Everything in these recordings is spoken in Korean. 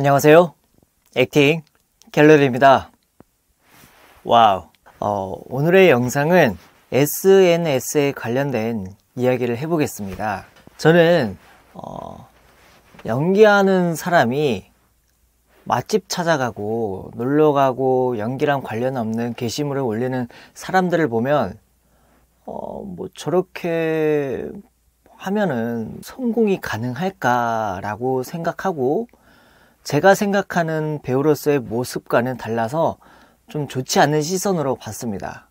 안녕하세요. 액팅 갤러리입니다. 와우. 어, 오늘의 영상은 SNS에 관련된 이야기를 해보겠습니다. 저는 어, 연기하는 사람이 맛집 찾아가고 놀러가고 연기랑 관련 없는 게시물을 올리는 사람들을 보면 어, 뭐 저렇게 하면은 성공이 가능할까라고 생각하고 제가 생각하는 배우로서의 모습과는 달라서 좀 좋지 않은 시선으로 봤습니다.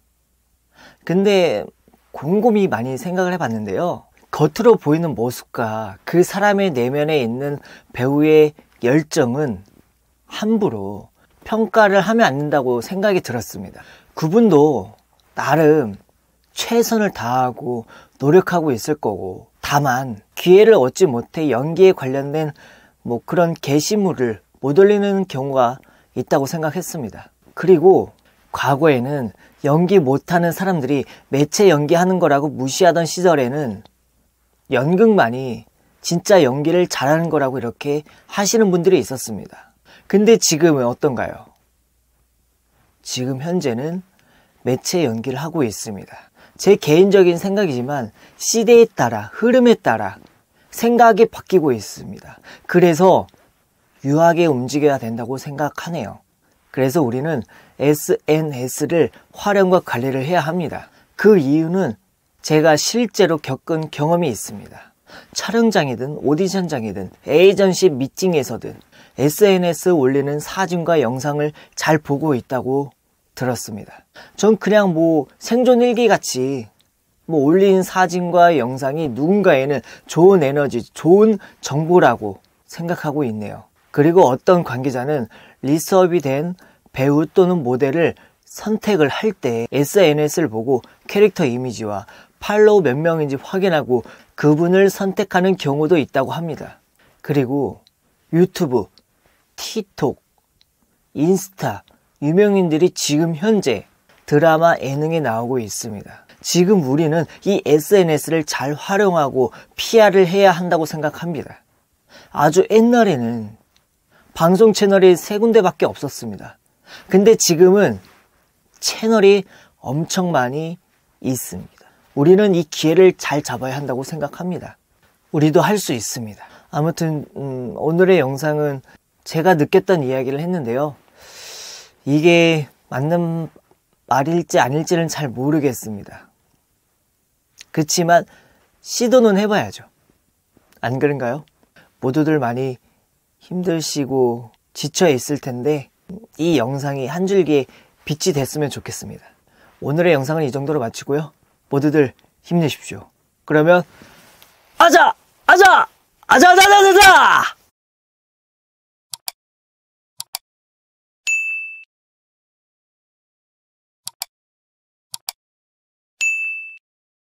근데 곰곰이 많이 생각을 해봤는데요. 겉으로 보이는 모습과 그 사람의 내면에 있는 배우의 열정은 함부로 평가를 하면 안 된다고 생각이 들었습니다. 그분도 나름 최선을 다하고 노력하고 있을 거고 다만 기회를 얻지 못해 연기에 관련된 뭐 그런 게시물을 못 올리는 경우가 있다고 생각했습니다. 그리고 과거에는 연기 못하는 사람들이 매체 연기하는 거라고 무시하던 시절에는 연극만이 진짜 연기를 잘하는 거라고 이렇게 하시는 분들이 있었습니다. 근데 지금은 어떤가요? 지금 현재는 매체 연기를 하고 있습니다. 제 개인적인 생각이지만 시대에 따라 흐름에 따라 생각이 바뀌고 있습니다. 그래서 유하게 움직여야 된다고 생각하네요. 그래서 우리는 SNS를 활용과 관리를 해야 합니다. 그 이유는 제가 실제로 겪은 경험이 있습니다. 촬영장이든 오디션장이든 에이전시 미팅에서든 SNS 올리는 사진과 영상을 잘 보고 있다고 들었습니다. 전 그냥 뭐 생존일기 같이 뭐 올린 사진과 영상이 누군가에는 좋은 에너지, 좋은 정보라고 생각하고 있네요. 그리고 어떤 관계자는 리서업이 된 배우 또는 모델을 선택을 할 때 SNS를 보고 캐릭터 이미지와 팔로우 몇 명인지 확인하고 그분을 선택하는 경우도 있다고 합니다. 그리고 유튜브, 틱톡, 인스타, 유명인들이 지금 현재 드라마 예능에 나오고 있습니다. 지금 우리는 이 SNS를 잘 활용하고 PR을 해야 한다고 생각합니다. 아주 옛날에는 방송 채널이 세 군데밖에 없었습니다. 근데 지금은 채널이 엄청 많이 있습니다. 우리는 이 기회를 잘 잡아야 한다고 생각합니다. 우리도 할 수 있습니다. 아무튼 음, 오늘의 영상은 제가 느꼈던 이야기를 했는데요. 이게 맞는 말일지 아닐지는 잘 모르겠습니다. 그렇지만 시도는 해봐야죠. 안 그런가요? 모두들 많이 힘드시고 지쳐 있을 텐데 이 영상이 한줄기 빛이 됐으면 좋겠습니다. 오늘의 영상은 이 정도로 마치고요. 모두들 힘내십시오. 그러면 아자! 아자! 아자! 아자! 아자! 아자!